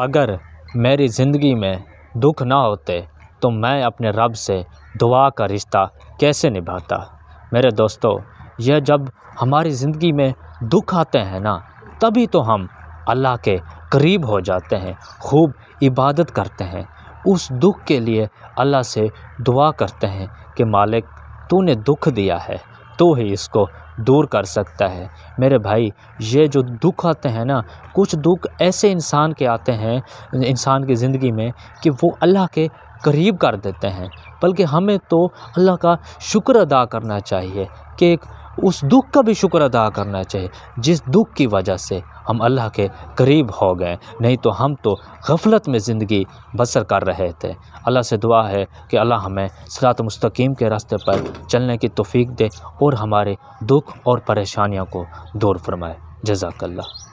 अगर मेरी ज़िंदगी में दुख ना होते तो मैं अपने रब से दुआ का रिश्ता कैसे निभाता मेरे दोस्तों यह जब हमारी ज़िंदगी में दुख आते हैं ना तभी तो हम अल्लाह के करीब हो जाते हैं खूब इबादत करते हैं उस दुख के लिए अल्लाह से दुआ करते हैं कि मालिक तूने दुख दिया है तो ही इसको दूर कर सकता है मेरे भाई ये जो दुख आते हैं ना कुछ दुख ऐसे इंसान के आते हैं इंसान की ज़िंदगी में कि वो अल्लाह के करीब कर देते हैं बल्कि हमें तो अल्लाह का शुक्र अदा करना चाहिए कि उस दुख का भी शुक्र अदा करना चाहिए जिस दुख की वजह से हम अल्लाह के करीब हो गए नहीं तो हम तो गफलत में ज़िंदगी बसर कर रहे थे अल्लाह से दुआ है कि अल्लाह हमें सलात मस्तकीम के रास्ते पर चलने की तोफ़ी दे और हमारे दुख और परेशानियों को दूर फरमाए जजाकल्ला